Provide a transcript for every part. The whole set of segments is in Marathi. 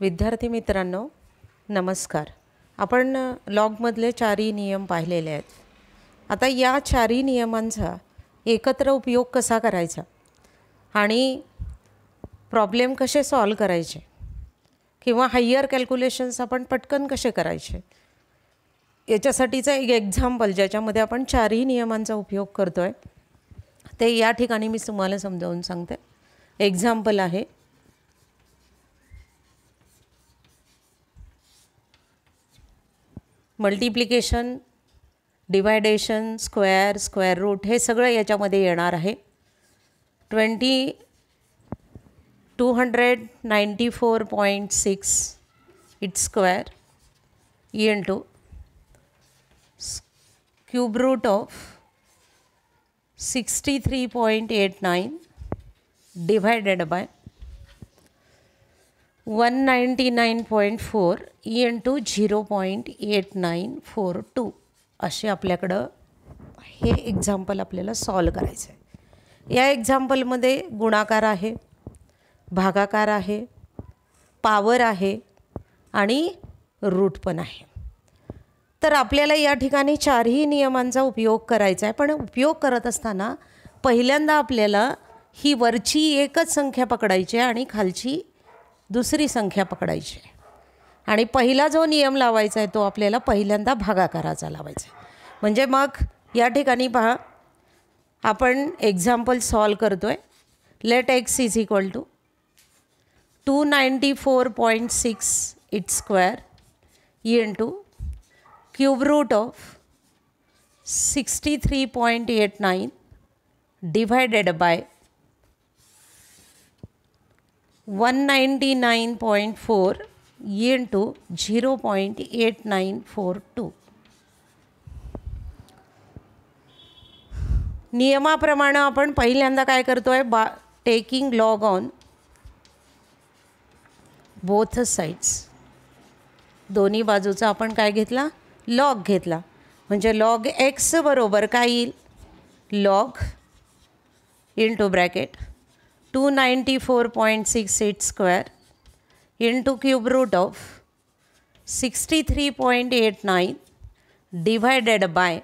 विद्यार्थी मित्रांनो नमस्कार आपण लॉगमधले चारही नियम पाहिलेले आहेत आता या चारही नियमांचा एकत्र उपयोग कसा करायचा आणि प्रॉब्लेम कसे सॉल्व करायचे किंवा हायर कॅल्क्युलेशन्स आपण पटकन कसे करायचे याच्यासाठीचा एक एक्झाम्पल ज्याच्यामध्ये आपण चारही नियमांचा उपयोग करतो आहे ते या ठिकाणी मी तुम्हाला समजावून सांगते एक्झाम्पल आहे multiplication division square square root हे सगळं याच्यामध्ये येणार आहे twenty two hundred ninety four point six it's square into cube root of sixty three point eight nine divided by one ninety nine point four E N two zero point eight nine four two असे आपल्याकडं हे एक्झाम्पल आपल्याला सॉल्व करायचं आहे या एक्झाम्पलमध्ये गुणाकार आहे भागाकार आहे पावर आहे आणि रूट पण आहे तर आपल्याला या ठिकाणी चारही नियमांचा उपयोग करायचा आहे पण उपयोग करत असताना पहिल्यांदा आपल्याला ही वरची एकच संख्या पकडायची आहे आणि खालची दुसरी संख्या पकडायची आहे आणि पहिला जो नियम लावायचा आहे तो आपल्याला पहिल्यांदा भागाकाराचा लावायचा आहे म्हणजे मग या ठिकाणी पहा आपण एक्झाम्पल सॉल्व करतो आहे let X is equal to two ninety four point six it square into cube root of sixty three point eight nine divided by 199.4 four two नियमाप्रमाणे आपण पहिल्यांदा काय करतो आहे बा taking log on both sides दोन्ही बाजूचा आपण काय घेतला लॉग घेतला म्हणजे लॉग एक्स बरोबर काय येईल log two bracket two ninety four point six eight square into cube root of sixty three point eight nine divided by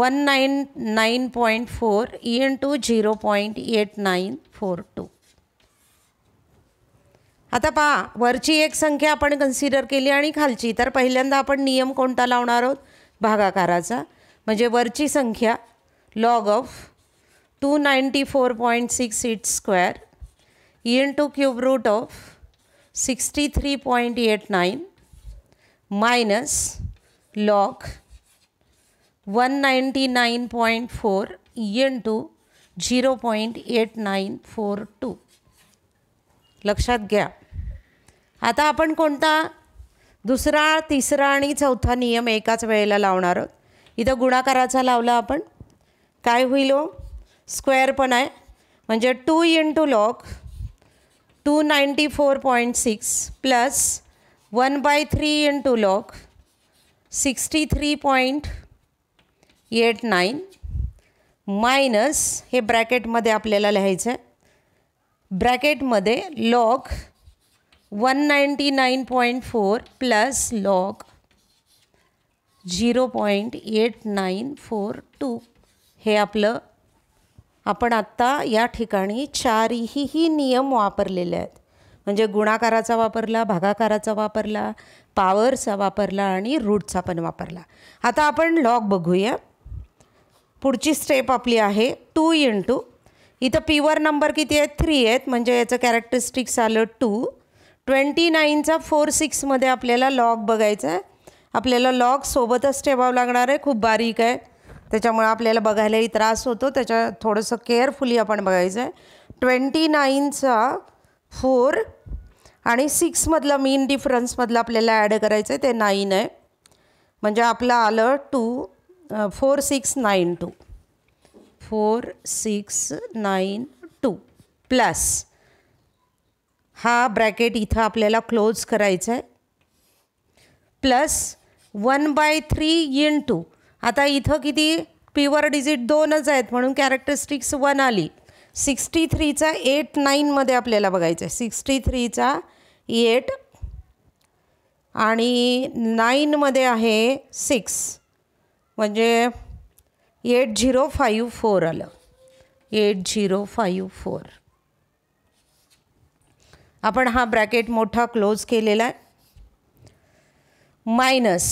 one nine nine point four into zero point eight nine four two आता पहा वरची एक संख्या अपन कन्सिडर के लिए खाली तो पैयांदा आपण नियम कोणता लावणार आहोत वर की संख्या log of two ninety four point six it square into cube root of sixty three point eight nine minus log one ninety nine point four into zero point eight nine four two लक्षात घ्या आता आपण कोणता दुसरा तिसरा आणि चौथा नियम एकाच वेळेला लावणार आहोत इथं गुणाकाराचा लावला आपण काय होईल हो? स्क्वेअर पण आहे म्हणजे two into log two ninety four point six plus one by three into log sixty three point eight nine minus हे ब्रॅकेटमध्ये आपल्याला लिहायचं आहे ब्रॅकेटमध्ये log one ninety nine point four plus log zero point eight nine four two हे आपलं आपण आत्ता या ठिकाणी ही नियम वापरलेले आहेत म्हणजे गुणाकाराचा वापरला भागाकाराचा वापरला पावरचा वापरला आणि रूटचा पण वापरला आता आपण लॉग बघूया पुढची स्टेप आपली आहे टू इन टू इथं पीवर नंबर किती आहेत थ्री आहेत म्हणजे याचं कॅरेक्टरिस्टिक्स आलं टू ट्वेंटी नाईनचा फोर सिक्समध्ये आपल्याला लॉग बघायचा आहे आपल्याला लॉग सोबतच ठेवावं लागणार आहे खूप बारीक आहे त्याच्यामुळे आपल्याला बघायलाही त्रास होतो त्याच्या थोडंसं केअरफुली आपण बघायचं आहे ट्वेंटी नाईनचा फोर आणि सिक्समधला मेन डिफरन्समधलं आपल्याला ॲड करायचं आहे ते नाईन आहे म्हणजे आपलं आलं two four six nine two four six nine two plus हा ब्रॅकेट इथं आपल्याला क्लोज करायचं आहे plus one by three into आता इथं किती प्युअर डिजिट दोनच आहेत म्हणून कॅरेक्टरिस्टिक्स वन आली सिक्स्टी थ्रीचा एट नाईनमध्ये आपल्याला बघायचं आहे सिक्स्टी थ्रीचा एट आणि नाईनमध्ये आहे सिक्स म्हणजे एट झिरो फाईव्ह फोर आलं एट झिरो फाईव्ह फोर आपण हा ब्रॅकेट मोठा क्लोज केलेला आहे मायनस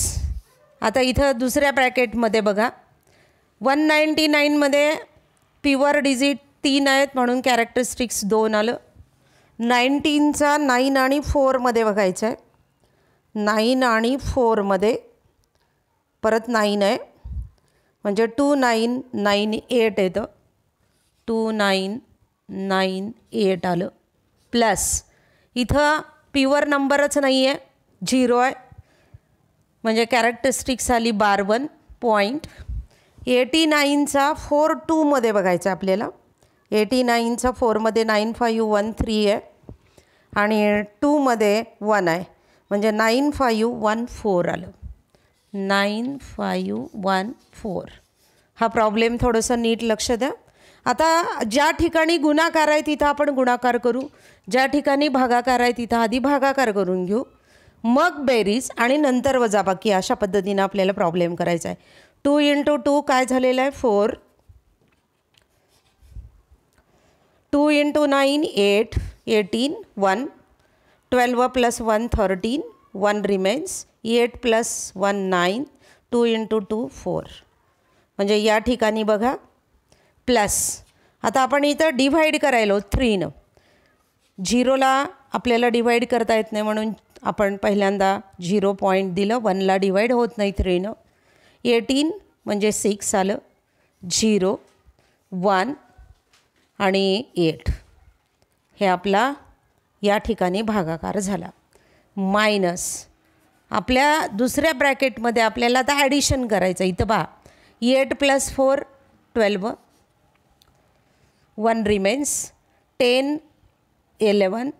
आता इथं दुसऱ्या पॅकेटमध्ये बघा वन नाईन्टी नाईनमध्ये प्युअर डिजिट तीन आहेत म्हणून कॅरेक्टरिस्टिक्स दोन आलं नाईन्टीनचा नाईन आणि फोरमध्ये बघायचं आहे नाईन आणि फोरमध्ये परत नाईन आहे म्हणजे टू नाईन नाईन एट येतं टू नाईन नाईन एट आलं प्लस इथं प्युअर नंबरच नाही आहे झिरो आहे म्हणजे कॅरेक्टरिस्टिक्स आली वन पॉईंट एटी नाईनचा फोर टूमध्ये बघायचा आपल्याला एटी नाईनचा फोरमध्ये नाईन फायू वन थ्री आहे आणि टूमध्ये वन आहे म्हणजे नाईन फायू वन फोर आलं नाईन फायू वन फोर हा प्रॉब्लेम थोडंसं नीट लक्ष द्या आता ज्या ठिकाणी गुणाकार आहे तिथं आपण गुणाकार करू ज्या ठिकाणी भागाकार आहे तिथं आधी भागाकार करून घेऊ मग बेरीज आणि नंतर वजाबाकी अशा पद्धतीनं आपल्याला प्रॉब्लेम करायचा आहे टू इंटू टू काय झालेलं आहे four two into nine eight eighteen one twelve plus one thirteen one remains eight plus one nine two into two four म्हणजे या ठिकाणी बघा प्लस आता आपण इथं डिव्हाइड करायलो थ्रीनं झिरोला आपल्याला डिव्हाइड करता येत नाही म्हणून आपण पहिल्यांदा झिरो पॉईंट दिलं वनला डिवाईड होत नाही थ्रीनं एटीन म्हणजे सिक्स आलं झिरो वन आणि एट हे आपला या ठिकाणी भागाकार झाला मायनस आपल्या दुसऱ्या ब्रॅकेटमध्ये आपल्याला आता ॲडिशन करायचं इथं बा eight plus four twelve one remains ten eleven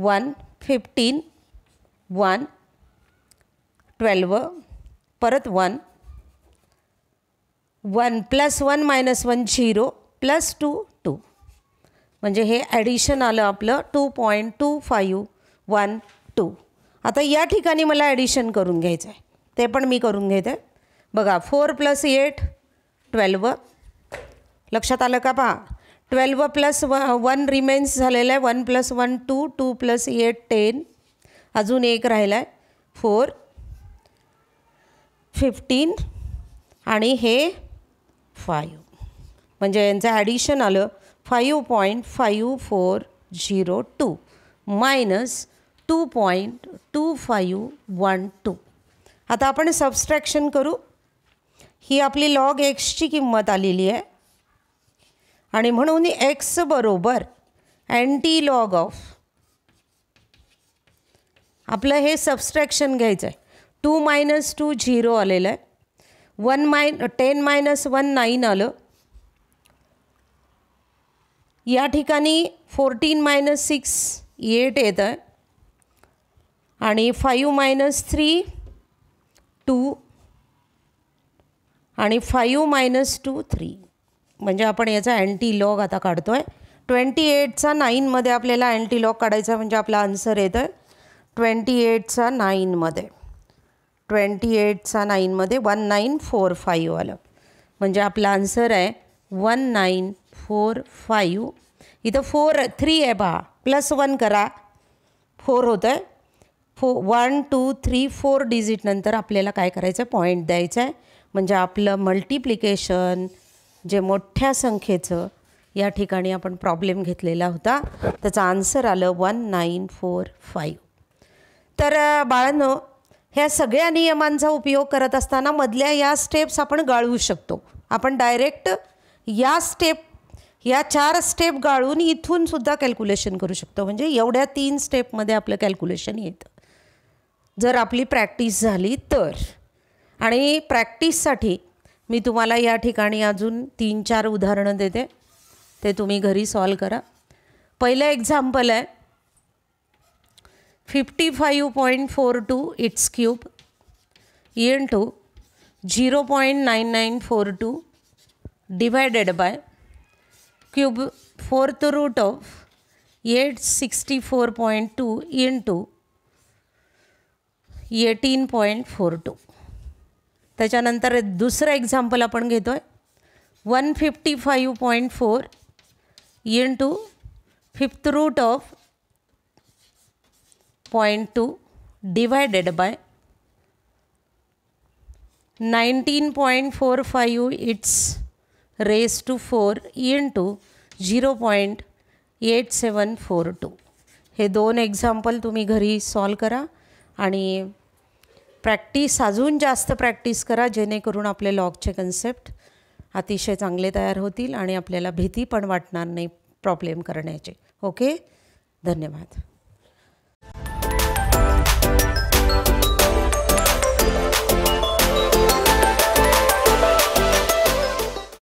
one fifteen one twelve परत one one plus one minus one zero plus two two म्हणजे हे ॲडिशन आलं आपलं two point two five one two आता या ठिकाणी मला ॲडिशन करून घ्यायचं आहे ते पण मी करून घेते बघा फोर प्लस एट ट्वेल्व लक्षात आलं का पहा ट्वेल्व प्लस व वन रिमेन्स झालेलं आहे one plus one two two plus eight ten अजून एक राहिला आहे फोर फिफ्टीन आणि हे फायू म्हणजे यांचं ॲडिशन आलं five point five four zero two minus two point two five one two आता आपण सबस्ट्रॅक्शन करू ही आपली लॉग एक्सची किंमत आलेली आहे आणि म्हणून एक्स बरोबर अँटी लॉग ऑफ आपलं हे सबस्ट्रॅक्शन घ्यायचं आहे टू मायनस टू झिरो आलेलं आहे वन माय टेन मायनस वन नाईन आलं या ठिकाणी फोर्टीन मायनस सिक्स एट येत आहे आणि फाईव्ह मायनस थ्री टू आणि फाईव्ह मायनस टू थ्री म्हणजे आपण याचा अँटी लॉग आता काढतो आहे ट्वेंटी एटचा नाईनमध्ये आपल्याला अँटी लॉग काढायचा म्हणजे आपला आन्सर येतो आहे ट्वेंटी एटचा नाईनमध्ये ट्वेंटी एटचा नाईनमध्ये वन नाईन फोर फाईव्ह आलं म्हणजे आपला आन्सर आहे वन नाईन फोर फाईव्ह इथं फोर थ्री आहे पहा प्लस वन करा फोर होतं आहे फो वन टू थ्री फोर डिजिटनंतर आपल्याला काय करायचं आहे पॉईंट द्यायचं आहे म्हणजे आपलं मल्टिप्लिकेशन जे मोठ्या संख्येचं या ठिकाणी आपण प्रॉब्लेम घेतलेला होता त्याचं आन्सर आलं वन नाईन फोर फाईव्ह तर बाळांनो ह्या सगळ्या नियमांचा उपयोग करत असताना मधल्या या स्टेप्स आपण गाळू शकतो आपण डायरेक्ट या स्टेप या चार स्टेप गाळून इथून सुद्धा कॅल्क्युलेशन करू शकतो म्हणजे एवढ्या तीन स्टेपमध्ये आपलं कॅल्क्युलेशन येतं जर आपली प्रॅक्टिस झाली तर आणि प्रॅक्टिससाठी मी तुम्हाला या ठिकाणी अजून तीन चार उदाहरणं देते ते तुम्ही घरी सॉल्व करा पहिलं एक्झाम्पल आहे fifty five point four two its cube into zero point nine nine four two divided by cube fourth root of eight sixty four point two into eighteen point four two त्याच्यानंतर दुसरं एक्झाम्पल आपण घेतो आहे one fifty five point four into fifth root of point two divided by nineteen point four five its raise to four into zero point eight seven four two हे दोन एक्झाम्पल तुम्ही घरी सॉल्व करा आणि प्रॅक्टिस अजून जास्त प्रॅक्टिस करा जेणेकरून आपले लॉगचे कन्सेप्ट अतिशय चांगले तयार होतील आणि आपल्याला भीती पण वाटणार नाही प्रॉब्लेम करण्याचे ओके धन्यवाद